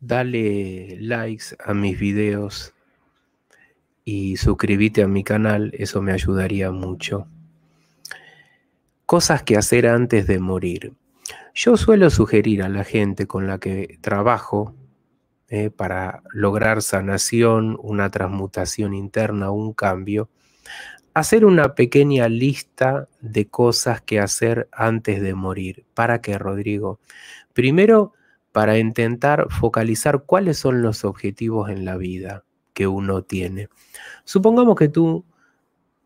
dale likes a mis videos y suscríbete a mi canal, eso me ayudaría mucho. Cosas que hacer antes de morir. Yo suelo sugerir a la gente con la que trabajo eh, para lograr sanación, una transmutación interna, un cambio, hacer una pequeña lista de cosas que hacer antes de morir. ¿Para qué, Rodrigo? Primero, para intentar focalizar cuáles son los objetivos en la vida que uno tiene. Supongamos que tú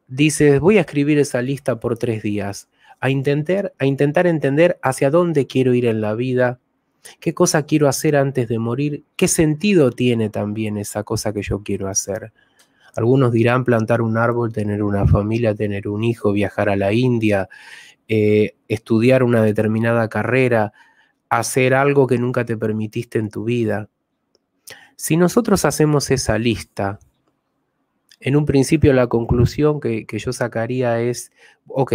dices, voy a escribir esa lista por tres días, a intentar, a intentar entender hacia dónde quiero ir en la vida, qué cosa quiero hacer antes de morir, qué sentido tiene también esa cosa que yo quiero hacer. Algunos dirán plantar un árbol, tener una familia, tener un hijo, viajar a la India, eh, estudiar una determinada carrera, hacer algo que nunca te permitiste en tu vida. Si nosotros hacemos esa lista, en un principio la conclusión que, yo sacaría es, ok,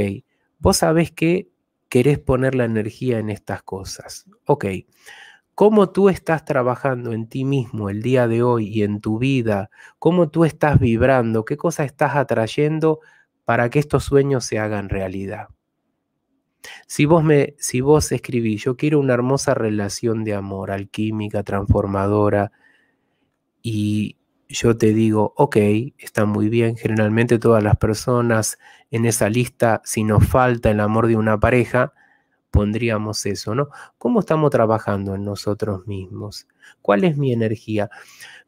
vos sabés que querés poner la energía en estas cosas. Ok, cómo tú estás trabajando en ti mismo el día de hoy y en tu vida, cómo tú estás vibrando, qué cosas estás atrayendo para que estos sueños se hagan realidad. Si vos, me, si vos escribís, yo quiero una hermosa relación de amor, alquímica, transformadora, y yo te digo, ok, está muy bien, generalmente todas las personas en esa lista, si nos falta el amor de una pareja, pondríamos eso, ¿no? ¿Cómo estamos trabajando en nosotros mismos? ¿Cuál es mi energía?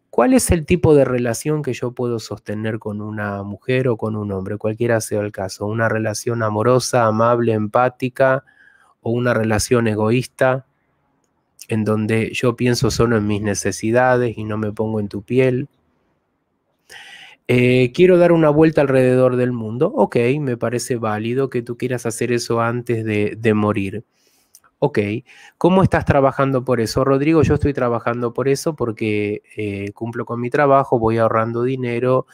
¿Cuál es el tipo de relación que yo puedo sostener con una mujer o con un hombre, cualquiera sea el caso? ¿Una relación amorosa, amable, empática o una relación egoísta en donde yo pienso solo en mis necesidades y no me pongo en tu piel? Eh, quiero dar una vuelta alrededor del mundo. Ok, me parece válido que tú quieras hacer eso antes de morir. Ok, ¿cómo estás trabajando por eso? Rodrigo, yo estoy trabajando por eso porque eh, cumplo con mi trabajo, voy ahorrando dinero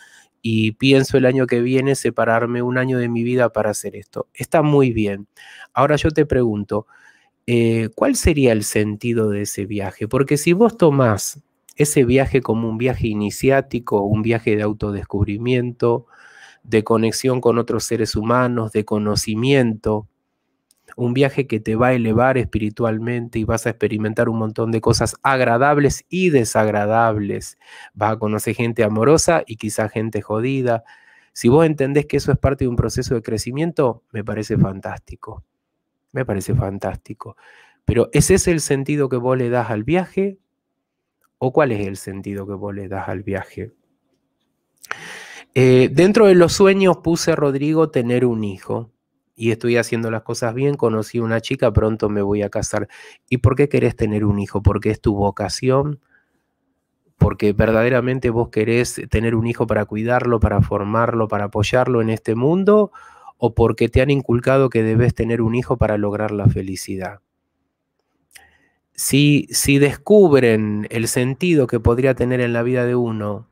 y pienso el año que viene separarme un año de mi vida para hacer esto. Está muy bien. Ahora yo te pregunto, eh, ¿cuál sería el sentido de ese viaje? Porque si vos tomás ese viaje como un viaje iniciático, un viaje de autodescubrimiento, de conexión con otros seres humanos, de conocimiento, un viaje que te va a elevar espiritualmente y vas a experimentar un montón de cosas agradables y desagradables. Vas a conocer gente amorosa y quizá gente jodida. Si vos entendés que eso es parte de un proceso de crecimiento, me parece fantástico. Me parece fantástico. Pero ¿ese es el sentido que vos le das al viaje? ¿O cuál es el sentido que vos le das al viaje? Eh, dentro de los sueños puse, Rodrigo, tener un hijo y estoy haciendo las cosas bien, conocí una chica, pronto me voy a casar. ¿Y por qué querés tener un hijo? ¿Porque es tu vocación? ¿Porque verdaderamente vos querés tener un hijo para cuidarlo, para formarlo, para apoyarlo en este mundo? ¿O porque te han inculcado que debes tener un hijo para lograr la felicidad? Si, si descubren el sentido que podría tener en la vida de uno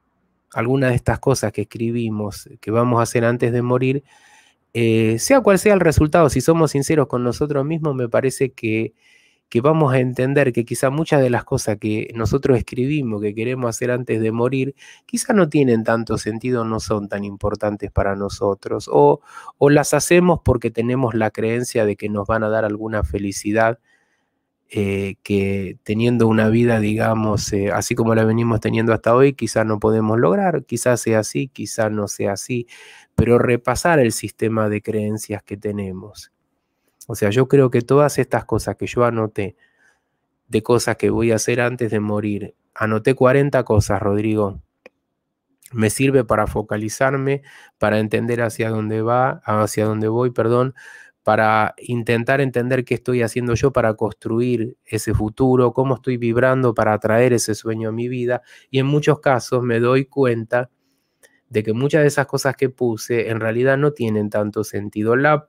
alguna de estas cosas que escribimos, que vamos a hacer antes de morir, eh, sea cual sea el resultado, si somos sinceros con nosotros mismos, me parece que, vamos a entender que quizá muchas de las cosas que nosotros escribimos, que queremos hacer antes de morir, quizá no tienen tanto sentido, no son tan importantes para nosotros, o las hacemos porque tenemos la creencia de que nos van a dar alguna felicidad eh, que teniendo una vida, digamos, eh, así como la venimos teniendo hasta hoy, quizás no podemos lograr, quizás sea así, quizás no sea así, pero repasar el sistema de creencias que tenemos. O sea, yo creo que todas estas cosas que yo anoté, de cosas que voy a hacer antes de morir, anoté 40 cosas, Rodrigo. Me sirve para focalizarme, para entender hacia dónde va, hacia dónde voy, perdón, para intentar entender qué estoy haciendo yo para construir ese futuro, cómo estoy vibrando para atraer ese sueño a mi vida. Y en muchos casos me doy cuenta de que muchas de esas cosas que puse en realidad no tienen tanto sentido. las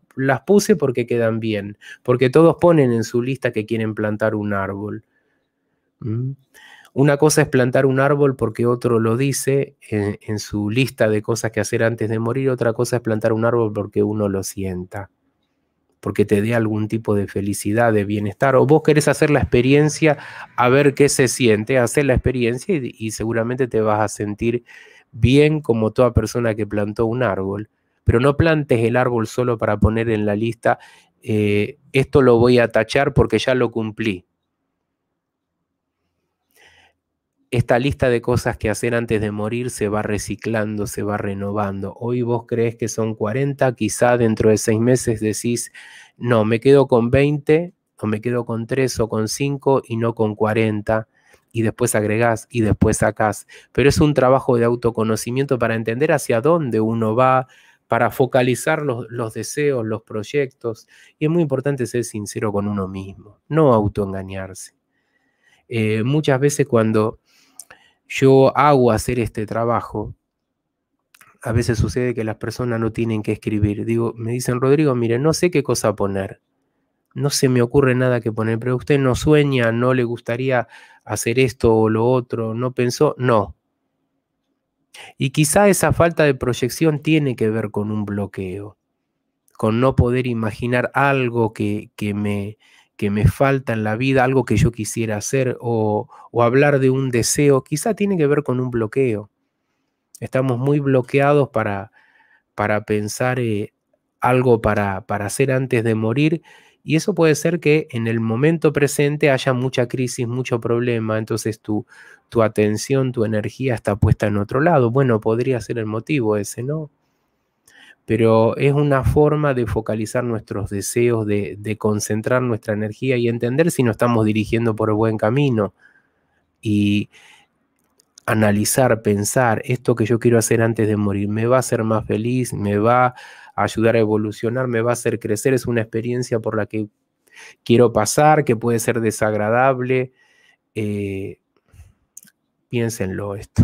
puse porque quedan bien, porque todos ponen en su lista que quieren plantar un árbol. ¿Mm? Una cosa es plantar un árbol porque otro lo dice en su lista de cosas que hacer antes de morir, otra cosa es plantar un árbol porque uno lo sienta porque te dé algún tipo de felicidad, de bienestar, o vos querés hacer la experiencia a ver qué se siente, hacer la experiencia y, seguramente te vas a sentir bien como toda persona que plantó un árbol. Pero no plantes el árbol solo para poner en la lista, eh, esto lo voy a tachar porque ya lo cumplí. esta lista de cosas que hacer antes de morir se va reciclando, se va renovando. Hoy vos crees que son 40, quizá dentro de seis meses decís, no, me quedo con 20 o me quedo con 3 o con 5 y no con 40 y después agregás y después sacás. Pero es un trabajo de autoconocimiento para entender hacia dónde uno va, para focalizar los, los, deseos, los proyectos. Y es muy importante ser sincero con uno mismo, no autoengañarse. Eh, muchas veces cuando yo hago hacer este trabajo, a veces sucede que las personas no tienen que escribir. Digo, me dicen, Rodrigo, mire, no sé qué cosa poner. No se me ocurre nada que poner, pero usted no sueña, no le gustaría hacer esto o lo otro, no pensó, no. Y quizá esa falta de proyección tiene que ver con un bloqueo, con no poder imaginar algo que me, que me falta en la vida, algo que yo quisiera hacer o, hablar de un deseo, quizá tiene que ver con un bloqueo. Estamos muy bloqueados para, para pensar eh, algo para, para hacer antes de morir y eso puede ser que en el momento presente haya mucha crisis, mucho problema, entonces tu, tu atención, tu energía está puesta en otro lado. Bueno, podría ser el motivo ese, ¿no? pero es una forma de focalizar nuestros deseos, de, concentrar nuestra energía y entender si nos estamos dirigiendo por el buen camino. Y analizar, pensar, esto que yo quiero hacer antes de morir, ¿me va a hacer más feliz? ¿Me va a ayudar a evolucionar? ¿Me va a hacer crecer? Es una experiencia por la que quiero pasar, que puede ser desagradable. Eh, piénsenlo esto.